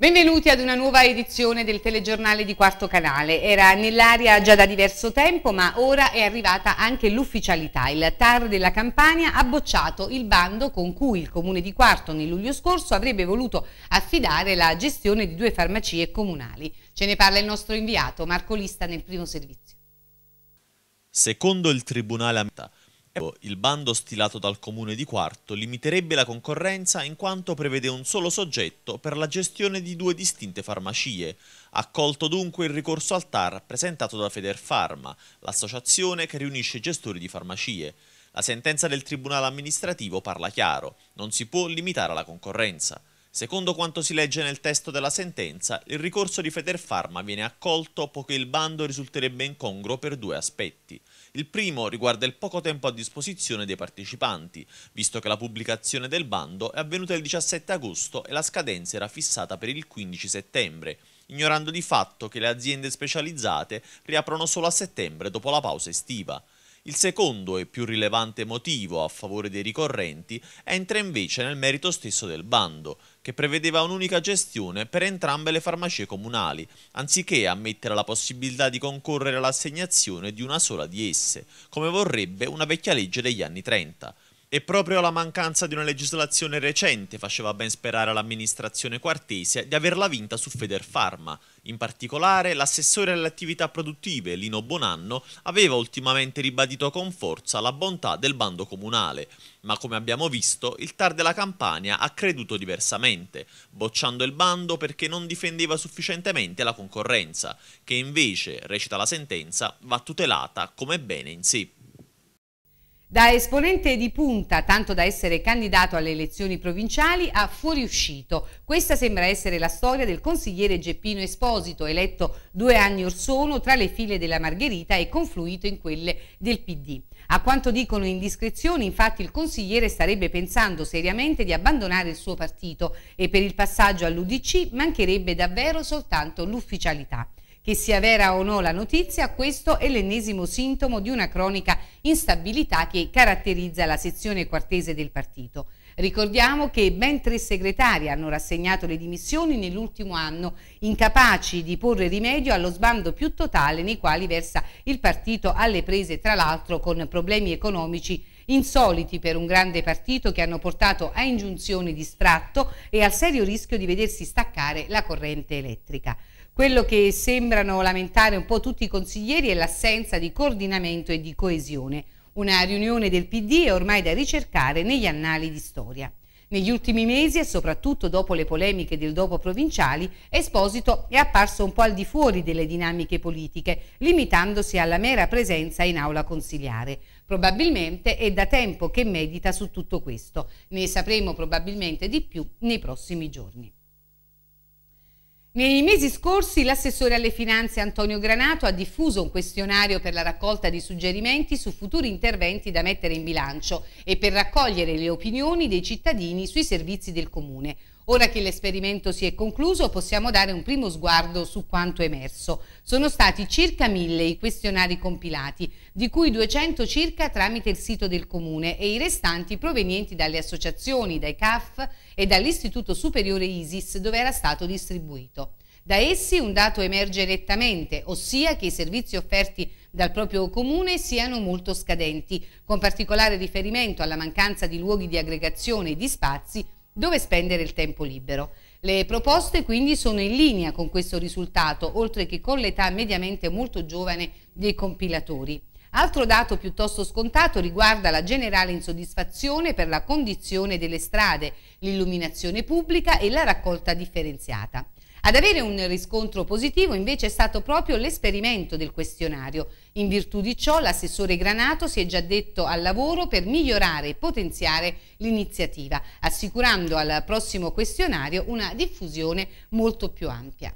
Benvenuti ad una nuova edizione del telegiornale di Quarto Canale. Era nell'aria già da diverso tempo, ma ora è arrivata anche l'ufficialità. Il TAR della Campania ha bocciato il bando con cui il comune di Quarto nel luglio scorso avrebbe voluto affidare la gestione di due farmacie comunali. Ce ne parla il nostro inviato Marco Lista nel primo servizio. Secondo il Tribunale Ambientale Ecco, il bando stilato dal comune di Quarto limiterebbe la concorrenza in quanto prevede un solo soggetto per la gestione di due distinte farmacie. Accolto dunque il ricorso al TAR presentato da Federfarma, l'associazione che riunisce gestori di farmacie. La sentenza del Tribunale amministrativo parla chiaro, non si può limitare la concorrenza. Secondo quanto si legge nel testo della sentenza, il ricorso di Federpharma viene accolto poiché il bando risulterebbe incongruo per due aspetti. Il primo riguarda il poco tempo a disposizione dei partecipanti, visto che la pubblicazione del bando è avvenuta il 17 agosto e la scadenza era fissata per il 15 settembre, ignorando di fatto che le aziende specializzate riaprono solo a settembre dopo la pausa estiva. Il secondo e più rilevante motivo a favore dei ricorrenti entra invece nel merito stesso del bando, che prevedeva un'unica gestione per entrambe le farmacie comunali, anziché ammettere la possibilità di concorrere all'assegnazione di una sola di esse, come vorrebbe una vecchia legge degli anni 30. E proprio la mancanza di una legislazione recente faceva ben sperare all'amministrazione quartese di averla vinta su Federfarma. In particolare, l'assessore alle attività produttive, Lino Bonanno, aveva ultimamente ribadito con forza la bontà del bando comunale. Ma come abbiamo visto, il TAR della Campania ha creduto diversamente, bocciando il bando perché non difendeva sufficientemente la concorrenza, che invece, recita la sentenza, va tutelata come bene in sé. Da esponente di punta, tanto da essere candidato alle elezioni provinciali, ha fuoriuscito. Questa sembra essere la storia del consigliere Geppino Esposito, eletto due anni or sono tra le file della Margherita e confluito in quelle del PD. A quanto dicono indiscrezioni, infatti, il consigliere starebbe pensando seriamente di abbandonare il suo partito e per il passaggio all'Udc mancherebbe davvero soltanto l'ufficialità. Che sia vera o no la notizia, questo è l'ennesimo sintomo di una cronica instabilità che caratterizza la sezione quartese del partito. Ricordiamo che ben tre segretari hanno rassegnato le dimissioni nell'ultimo anno, incapaci di porre rimedio allo sbando più totale nei quali versa il partito alle prese tra l'altro con problemi economici insoliti per un grande partito che hanno portato a ingiunzioni di sfratto e al serio rischio di vedersi staccare la corrente elettrica. Quello che sembrano lamentare un po' tutti i consiglieri è l'assenza di coordinamento e di coesione. Una riunione del PD è ormai da ricercare negli annali di storia. Negli ultimi mesi e soprattutto dopo le polemiche del dopo provinciali, Esposito è apparso un po' al di fuori delle dinamiche politiche, limitandosi alla mera presenza in aula consigliare. Probabilmente è da tempo che medita su tutto questo. Ne sapremo probabilmente di più nei prossimi giorni. Nei mesi scorsi l'assessore alle finanze Antonio Granato ha diffuso un questionario per la raccolta di suggerimenti su futuri interventi da mettere in bilancio e per raccogliere le opinioni dei cittadini sui servizi del Comune. Ora che l'esperimento si è concluso possiamo dare un primo sguardo su quanto emerso. Sono stati circa mille i questionari compilati, di cui 200 circa tramite il sito del Comune e i restanti provenienti dalle associazioni, dai CAF e dall'Istituto Superiore ISIS dove era stato distribuito. Da essi un dato emerge rettamente, ossia che i servizi offerti dal proprio comune siano molto scadenti, con particolare riferimento alla mancanza di luoghi di aggregazione e di spazi dove spendere il tempo libero. Le proposte quindi sono in linea con questo risultato, oltre che con l'età mediamente molto giovane dei compilatori. Altro dato piuttosto scontato riguarda la generale insoddisfazione per la condizione delle strade, l'illuminazione pubblica e la raccolta differenziata. Ad avere un riscontro positivo invece è stato proprio l'esperimento del questionario, in virtù di ciò l'assessore Granato si è già detto al lavoro per migliorare e potenziare l'iniziativa, assicurando al prossimo questionario una diffusione molto più ampia.